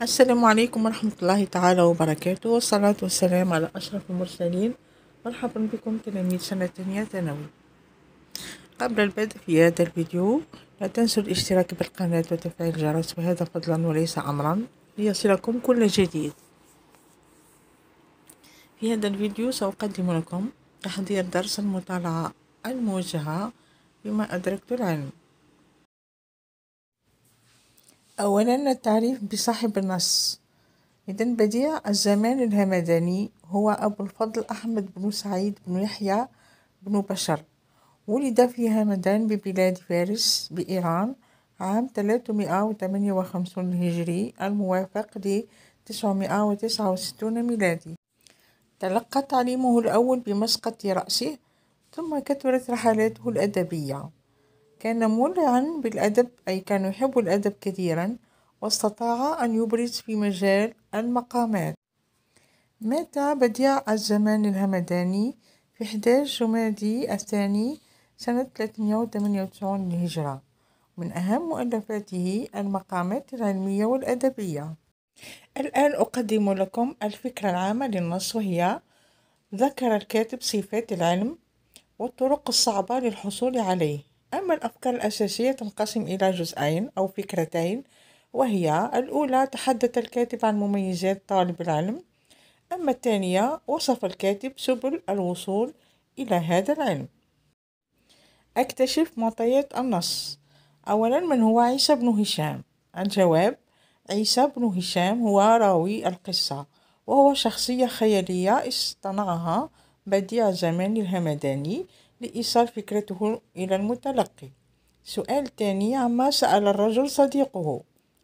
السلام عليكم ورحمة الله تعالى وبركاته والصلاة والسلام على أشرف المرسلين مرحبا بكم تلاميذ سنة تانية ثانوي قبل البدء في هذا الفيديو لا تنسوا الاشتراك بالقناة وتفعيل الجرس وهذا فضلا وليس أمرا ليصلكم كل جديد في هذا الفيديو سأقدم لكم تحضير درس المطالعة الموجهة بما أدركت العلم أولا التعريف بصاحب النص إذا بديع الزمان الهمداني هو أبو الفضل أحمد بن سعيد بن يحيى بن بشر ولد في همدان ببلاد فارس بإيران عام 358 هجري الموافق ل 969 ميلادي تلقى تعليمه الأول بمسقط رأسه ثم كثرت رحلاته الأدبية كان مولعا بالأدب أي كان يحب الأدب كثيرا واستطاع أن يبرز في مجال المقامات مات بديع الزمان الهمداني في 11 جمادي الثاني سنة 398 للهجرة من أهم مؤلفاته المقامات العلمية والأدبية الآن أقدم لكم الفكرة العامة للنص وهي ذكر الكاتب صفات العلم والطرق الصعبة للحصول عليه أما الأفكار الأساسية تنقسم إلى جزئين أو فكرتين وهي الأولى تحدث الكاتب عن مميزات طالب العلم أما الثانية وصف الكاتب سبل الوصول إلى هذا العلم أكتشف معطيات النص أولا من هو عيسى بن هشام الجواب عيسى بن هشام هو راوي القصة وهو شخصية خيالية اصطنعها بديع زمان الهمداني لإيصال فكرته إلى المتلقي سؤال تاني عما سأل الرجل صديقه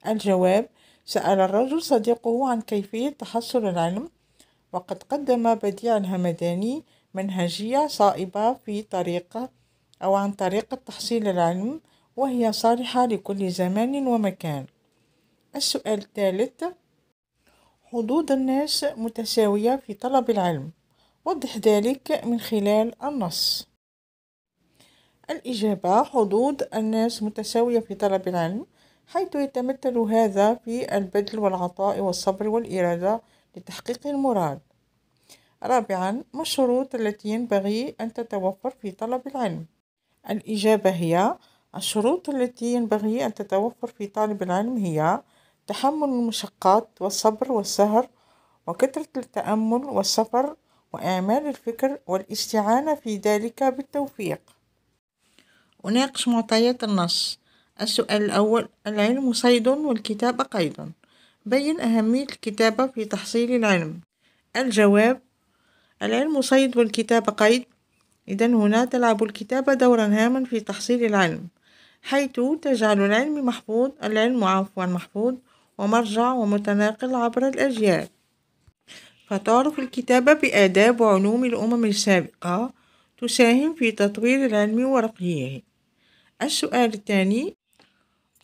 الجواب سأل الرجل صديقه عن كيفية تحصل العلم وقد قدم بديع الهمداني منهجية صائبة في طريقة أو عن طريقة تحصيل العلم وهي صالحة لكل زمان ومكان السؤال الثالث حدود الناس متساوية في طلب العلم وضح ذلك من خلال النص الإجابة حدود الناس متساوية في طلب العلم حيث يتمثل هذا في البذل والعطاء والصبر والإرادة لتحقيق المراد رابعا ما الشروط التي ينبغي أن تتوفر في طلب العلم الإجابة هي الشروط التي ينبغي أن تتوفر في طالب العلم هي تحمل المشقات والصبر والسهر وكثرة التأمل والسفر وإعمال الفكر والاستعانة في ذلك بالتوفيق أناقش معطيات النص السؤال الأول العلم صيد والكتابة قيد بين أهمية الكتابة في تحصيل العلم الجواب العلم صيد والكتابة قيد إذا هنا تلعب الكتابة دورا هاما في تحصيل العلم حيث تجعل العلم محفوظ العلم عفوا محفوظ ومرجع ومتناقل عبر الأجيال فتعرف الكتابة بآداب وعلوم الأمم السابقة تساهم في تطوير العلم ورقيه السؤال الثاني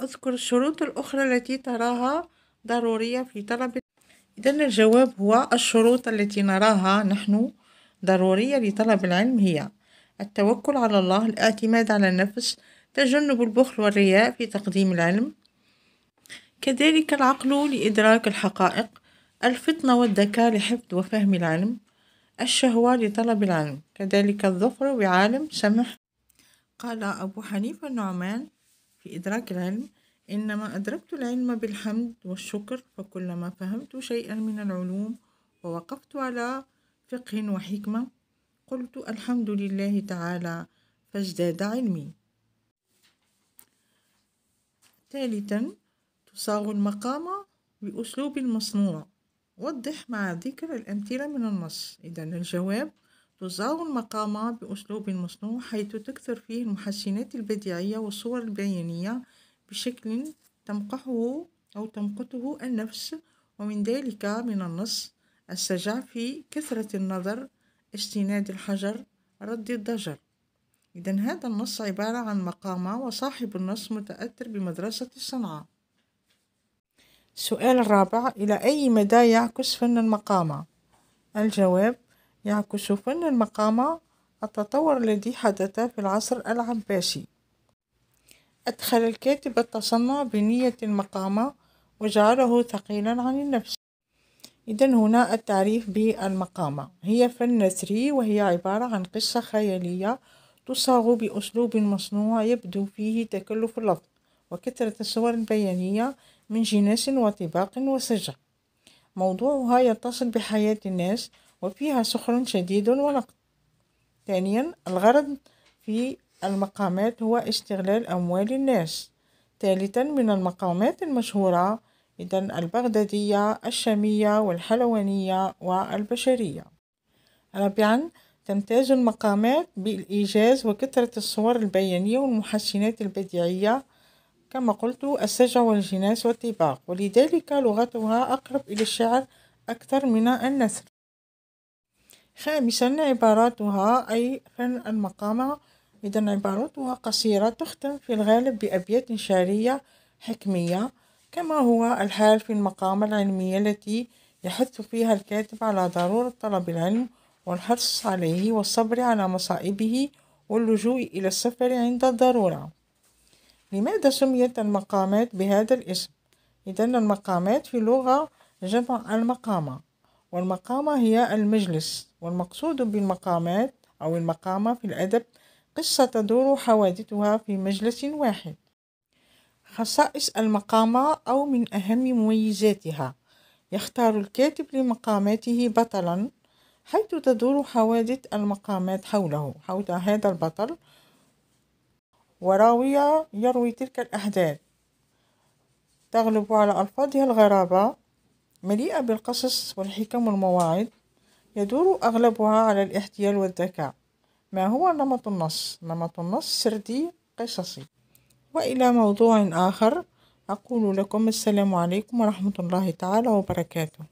اذكر الشروط الأخرى التي تراها ضرورية في طلب إذا الجواب هو الشروط التي نراها نحن ضرورية لطلب العلم هي التوكل على الله الاعتماد على النفس تجنب البخل والرياء في تقديم العلم كذلك العقل لإدراك الحقائق الفطنة والذكاء لحفظ وفهم العلم الشهوة لطلب العلم كذلك الظفر بعالم سمح قال أبو حنيفة النعمان في إدراك العلم إنما أدركت العلم بالحمد والشكر فكلما فهمت شيئا من العلوم ووقفت على فقه وحكمة قلت الحمد لله تعالى فازداد علمي ثالثا تصاغ المقام بأسلوب مصنوع وضح مع ذكر الأمثلة من النص إذا الجواب تزاول مقامات بأسلوب مصنوع حيث تكثر فيه المحسنات البديعية والصور البيانية بشكل تمقحه أو تمقته النفس ومن ذلك من النص السجع في كثرة النظر استناد الحجر رد الضجر إذا هذا النص عبارة عن مقامة وصاحب النص متأثر بمدرسة الصنعة السؤال الرابع إلى أي مدى يعكس فن المقامة؟ الجواب يعكس فن المقامة التطور الذي حدث في العصر العباسي أدخل الكاتب التصنع بنية المقامة وجعله ثقيلا عن النفس إذا هنا التعريف بالمقامة هي فن نثري وهي عبارة عن قصة خيالية تصاغ بأسلوب مصنوع يبدو فيه تكلف اللفظ وكثرة الصور البيانية من جناس وطباق وسجع موضوعها يتصل بحياة الناس وفيها سخر شديد ونقد ثانيا الغرض في المقامات هو استغلال أموال الناس ثالثا من المقامات المشهورة إذا البغدادية الشامية والحلوانية والبشرية رابعا تمتاز المقامات بالإيجاز وكثرة الصور البيانية والمحسنات البديعية كما قلت السجع والجناس والطباق ولذلك لغتها أقرب إلى الشعر أكثر من النثر خامسا عباراتها أي فن المقامة إذا عباراتها قصيرة تختم في الغالب بأبيات شعرية حكمية كما هو الحال في المقامة العلمية التي يحث فيها الكاتب على ضرورة طلب العلم والحرص عليه والصبر على مصائبه واللجوء إلى السفر عند الضرورة لماذا سميت المقامات بهذا الاسم؟ إذا المقامات في لغة جمع المقامة والمقامة هي المجلس والمقصود بالمقامات أو المقامة في الأدب قصة تدور حوادثها في مجلس واحد خصائص المقامة أو من أهم مميزاتها يختار الكاتب لمقاماته بطلا حيث تدور حوادث المقامات حوله حول هذا البطل وراوية يروي تلك الأحداث تغلب على ألفاظها الغرابة مليئة بالقصص والحكم والمواعظ يدور أغلبها على الاحتيال والذكاء ما هو نمط النص نمط النص سردي قصصي وإلى موضوع آخر أقول لكم السلام عليكم ورحمة الله تعالى وبركاته